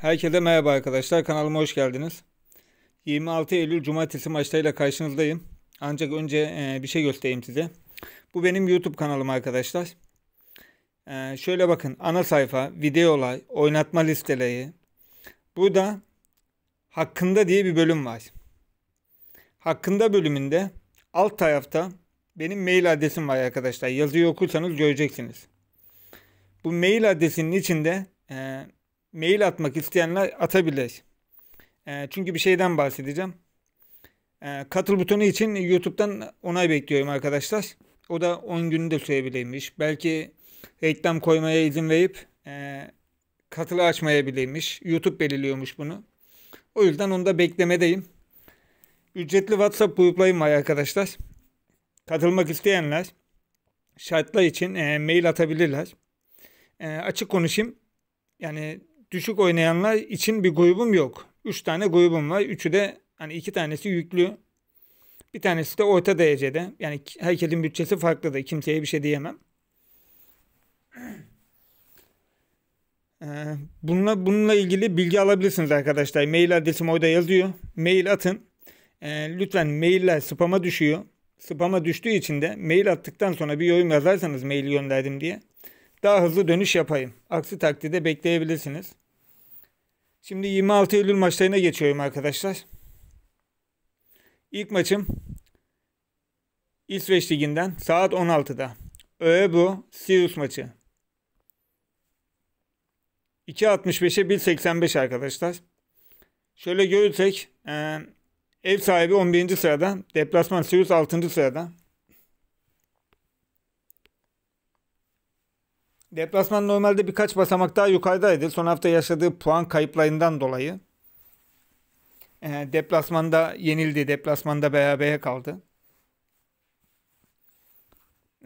Herkese merhaba arkadaşlar. Kanalıma hoş geldiniz. 26 Eylül Cumartesi maçlarıyla karşınızdayım. Ancak önce e, bir şey göstereyim size. Bu benim YouTube kanalım arkadaşlar. E, şöyle bakın. Ana sayfa, videolar, oynatma listeleri. Burada hakkında diye bir bölüm var. Hakkında bölümünde alt tarafta benim mail adresim var arkadaşlar. Yazıyı okursanız göreceksiniz. Bu mail adresinin içinde e, mail atmak isteyenler atabilir. E, çünkü bir şeyden bahsedeceğim. E, katıl butonu için YouTube'dan onay bekliyorum arkadaşlar. O da 10 günü de sürebilirmiş. Belki reklam koymaya izin verip e, katılı açmayabilirmiş. YouTube belirliyormuş bunu. O yüzden onu da beklemedeyim. Ücretli WhatsApp gruplarım var arkadaşlar. Katılmak isteyenler şartlar için e, mail atabilirler. E, açık konuşayım. Yani düşük oynayanlar için bir grubum yok. Üç tane grubum var. Üçü de hani iki tanesi yüklü. Bir tanesi de orta derecede. Yani herkesin bütçesi farklıdır. Kimseye bir şey diyemem. Ee, bununla, bununla ilgili bilgi alabilirsiniz arkadaşlar. Mail adresim orada yazıyor. Mail atın. Ee, lütfen mailler spama düşüyor. Spama düştüğü için de mail attıktan sonra bir yorum yazarsanız mail gönderdim diye daha hızlı dönüş yapayım. Aksi takdirde bekleyebilirsiniz. Şimdi 26 Eylül maçlarına geçiyorum arkadaşlar. İlk maçım İsveç Ligi'nden saat 16'da. Öebro Sirius maçı. 2.65'e 1.85 arkadaşlar. Şöyle görürsek ev sahibi 11. sırada. Deplasman Sirius 6. sırada. Deplasman normalde birkaç basamak daha yukarıdaydı. Son hafta yaşadığı puan kayıplarından dolayı. Ee, deplasmanda yenildi. Deplasmanda berabere kaldı.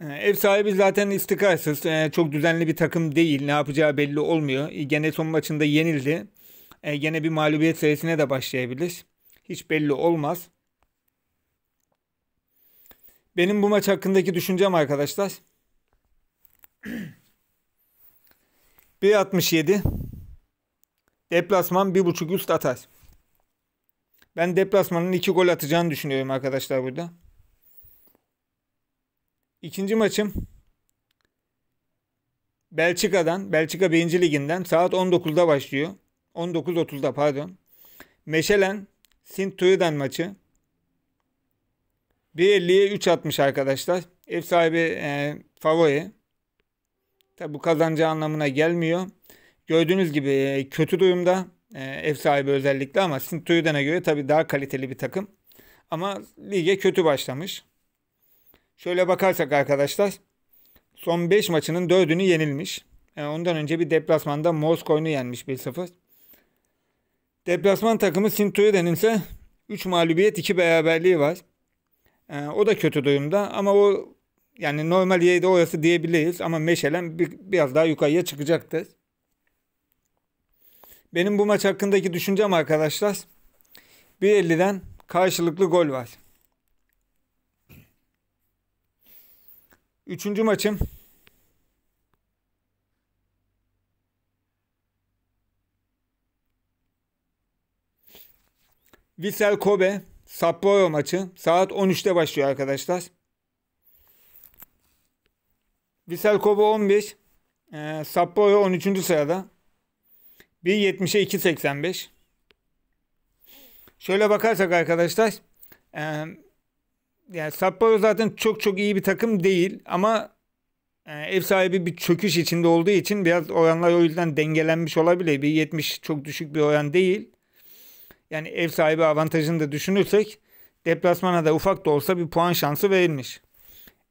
Ee, ev sahibi zaten istikrarsız. Ee, çok düzenli bir takım değil. Ne yapacağı belli olmuyor. E, gene son maçında yenildi. E, gene bir mağlubiyet serisine de başlayabilir. Hiç belli olmaz. Benim bu maç hakkındaki düşüncem arkadaşlar. 1.67 Deplasman 1.5 üst atar. Ben deplasmanın 2 gol atacağını düşünüyorum arkadaşlar burada. İkinci maçım Belçika'dan, Belçika 1. Ligi'nden saat 19'da başlıyor. 19.30'da pardon. Meşelen Sint maçı. 1.50'ye 3.60 arkadaşlar. Ev sahibi e, favori. Tabi bu kazancı anlamına gelmiyor. Gördüğünüz gibi e, kötü durumda e, ev sahibi özellikle ama Sintuyden'e göre tabi daha kaliteli bir takım. Ama lige kötü başlamış. Şöyle bakarsak arkadaşlar son 5 maçının 4'ünü yenilmiş. E, ondan önce bir deplasmanda Moskova'yı yenmiş 1-0. Deplasman takımı Sintuidan'ın ise 3 mağlubiyet 2 beraberliği var. o da kötü durumda ama o yani normal yayda orası diyebiliriz ama meşelen bir, biraz daha yukarıya çıkacaktır. Benim bu maç hakkındaki düşüncem arkadaşlar 1.50'den karşılıklı gol var. Üçüncü maçım Vissel Kobe Sapporo maçı saat 13'te başlıyor arkadaşlar. Viselkova 15. E, Sapporo 13. sırada. 1.70'e 2.85. Şöyle bakarsak arkadaşlar. E, yani Sapporo zaten çok çok iyi bir takım değil ama e, ev sahibi bir çöküş içinde olduğu için biraz oranlar o yüzden dengelenmiş olabilir. 1.70 çok düşük bir oran değil. Yani ev sahibi avantajını da düşünürsek deplasmana da ufak da olsa bir puan şansı verilmiş.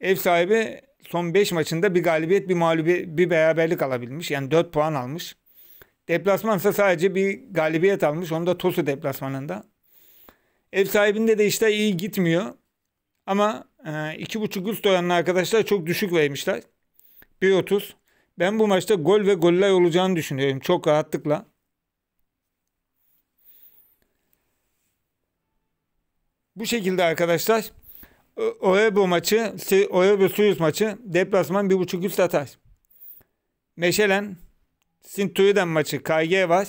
Ev sahibi son 5 maçında bir galibiyet bir mağlubiyet bir beraberlik alabilmiş. Yani 4 puan almış. Deplasman ise sadece bir galibiyet almış. Onu da Tosu deplasmanında. Ev sahibinde de işte iyi gitmiyor. Ama e, iki buçuk üst oranını arkadaşlar çok düşük vermişler. 1.30. Ben bu maçta gol ve goller olacağını düşünüyorum. Çok rahatlıkla. Bu şekilde arkadaşlar Orebo maçı, Orebo Suyuz maçı, deplasman 1.5 üst atar. Meşelen, Sinturiden maçı KG var.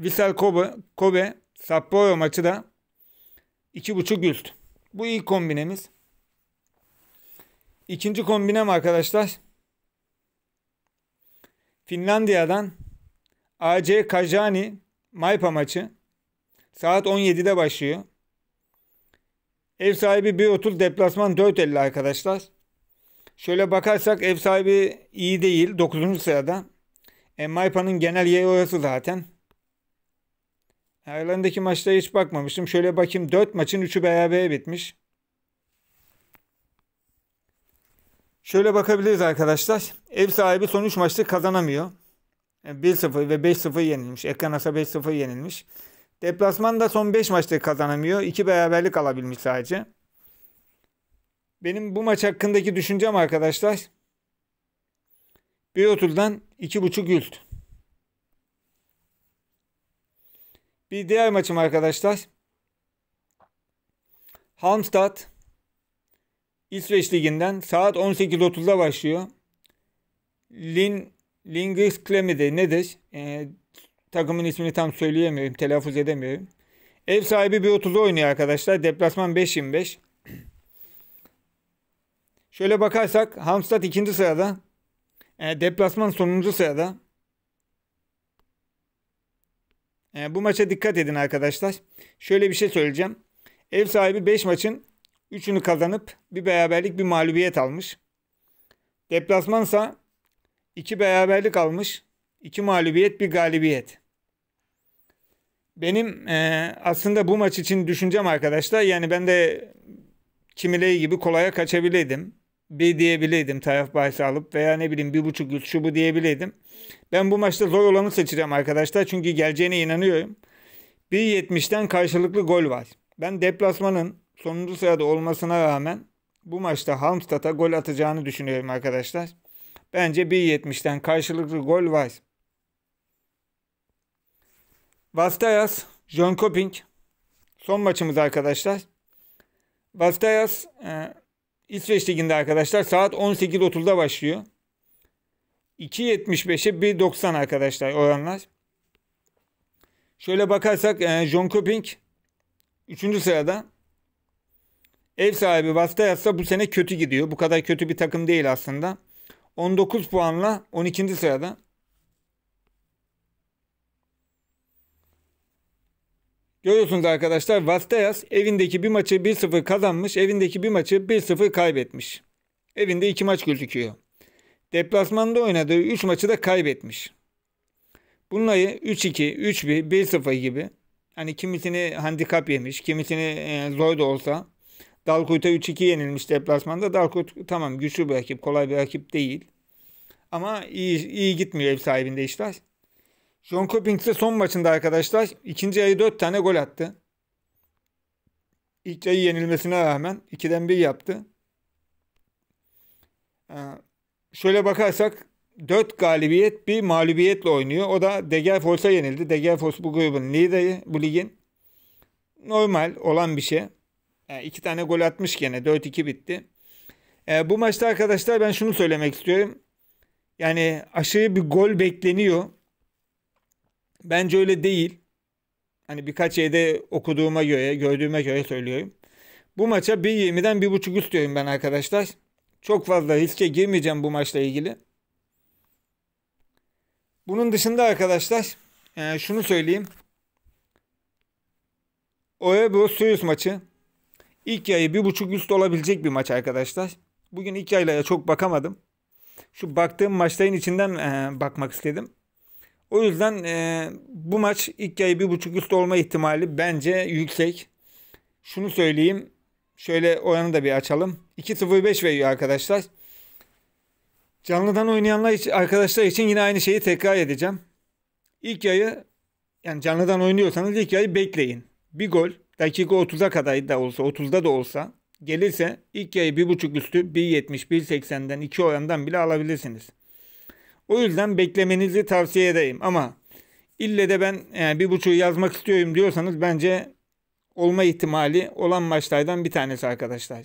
Visal Kobe, Kobe Sapporo maçı da 2.5 üst. Bu ilk kombinemiz. İkinci kombinem arkadaşlar. Finlandiya'dan AC Kajani Maipa maçı saat 17'de başlıyor. Ev sahibi bir 1.30 deplasman 4.50 arkadaşlar. Şöyle bakarsak ev sahibi iyi değil. 9. sırada. E, Maipa'nın genel yeri orası zaten. Aralarındaki maçta hiç bakmamıştım. Şöyle bakayım 4 maçın 3'ü beraber bitmiş. Şöyle bakabiliriz arkadaşlar. Ev sahibi son 3 maçta kazanamıyor. 1-0 e, ve 5-0 yenilmiş. Ekran Asa 5-0 yenilmiş. Deplasman da son 5 maçta kazanamıyor. 2 beraberlik alabilmiş sadece. Benim bu maç hakkındaki düşüncem arkadaşlar bir 1.30'dan 2.5 üst. Bir diğer maçım arkadaşlar. Halmstad İsveç Ligi'nden saat 18.30'da başlıyor. Lin Lingus Klemi'de nedir? E, Takımın ismini tam söyleyemiyorum. Telaffuz edemiyorum. Ev sahibi bir 1.30 oynuyor arkadaşlar. Deplasman 5-25. Şöyle bakarsak Hamstad ikinci sırada. E, deplasman sonuncu sırada. E, bu maça dikkat edin arkadaşlar. Şöyle bir şey söyleyeceğim. Ev sahibi 5 maçın 3'ünü kazanıp bir beraberlik bir mağlubiyet almış. Deplasmansa 2 beraberlik almış. 2 mağlubiyet bir galibiyet. Benim e, aslında bu maç için düşüncem arkadaşlar yani ben de Kimiley gibi kolaya kaçabilirdim Bir diyebilirdim taraf bahsi alıp veya ne bileyim bir buçuk yüz şu bu diyebileydim. Ben bu maçta zor olanı seçeceğim arkadaşlar çünkü geleceğine inanıyorum. 1.70'ten karşılıklı gol var. Ben deplasmanın sonuncu sırada olmasına rağmen bu maçta Halmstad'a gol atacağını düşünüyorum arkadaşlar. Bence 1.70'ten karşılıklı gol var. Vastayas, John Copping. Son maçımız arkadaşlar. Vastayas e, İsveç Ligi'nde arkadaşlar saat 18.30'da başlıyor. 2.75'e 1.90 arkadaşlar oranlar. Şöyle bakarsak e, John Copping 3. sırada. Ev sahibi Vastayas'ta bu sene kötü gidiyor. Bu kadar kötü bir takım değil aslında. 19 puanla 12. sırada. Görüyorsunuz arkadaşlar Vasteyas evindeki bir maçı 1-0 kazanmış, evindeki bir maçı 1-0 kaybetmiş. Evinde iki maç gözüküyor. Deplasmanda oynadığı 3 maçı da kaybetmiş. Bunları 3-2, 3-1, 1-0 gibi hani kimisini handikap yemiş, kimisini e, zor da olsa Dalkuyt'a 3-2 yenilmiş deplasmanda. Dalkuyt tamam güçlü bir rakip, kolay bir rakip değil. Ama iyi, iyi gitmiyor ev sahibinde işler. John Coppings de son maçında arkadaşlar ikinci ayı dört tane gol attı. İlk ayı yenilmesine rağmen 2'den bir yaptı. Ee, şöyle bakarsak dört galibiyet bir mağlubiyetle oynuyor. O da Degerfors'a yenildi. Degerfors bu grubun lideri bu ligin. Normal olan bir şey. Yani ee, iki tane gol atmış gene. 4-2 bitti. Ee, bu maçta arkadaşlar ben şunu söylemek istiyorum. Yani aşırı bir gol bekleniyor. Bence öyle değil. Hani birkaç şeyde okuduğuma göre, gördüğüme göre söylüyorum. Bu maça 1.20'den 1.5 istiyorum ben arkadaşlar. Çok fazla riske girmeyeceğim bu maçla ilgili. Bunun dışında arkadaşlar e, şunu söyleyeyim. Orebro Sirius maçı ilk yayı bir buçuk üst olabilecek bir maç arkadaşlar. Bugün ilk yaylara çok bakamadım. Şu baktığım maçların içinden e, bakmak istedim. O yüzden e, bu maç ilk yayı bir buçuk üst olma ihtimali bence yüksek. Şunu söyleyeyim. Şöyle oyanı da bir açalım. 2.05 veriyor arkadaşlar. Canlıdan oynayanlar için, arkadaşlar için yine aynı şeyi tekrar edeceğim. İlk yayı yani canlıdan oynuyorsanız ilk yayı bekleyin. Bir gol dakika 30'a kadar da olsa 30'da da olsa gelirse ilk yayı buçuk üstü 1.70 1.80'den 2 oyandan bile alabilirsiniz. O yüzden beklemenizi tavsiye edeyim ama ille de ben yani bir buçuğu yazmak istiyorum diyorsanız bence olma ihtimali olan maçlardan bir tanesi arkadaşlar.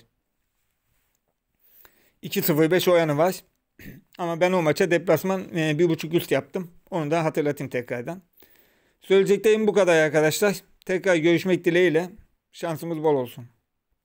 2-0-5 oyanı var. Ama ben o maça deplasman e, bir buçuk üst yaptım. Onu da hatırlatayım tekrardan. Söyleyeceklerim bu kadar arkadaşlar. Tekrar görüşmek dileğiyle. Şansımız bol olsun.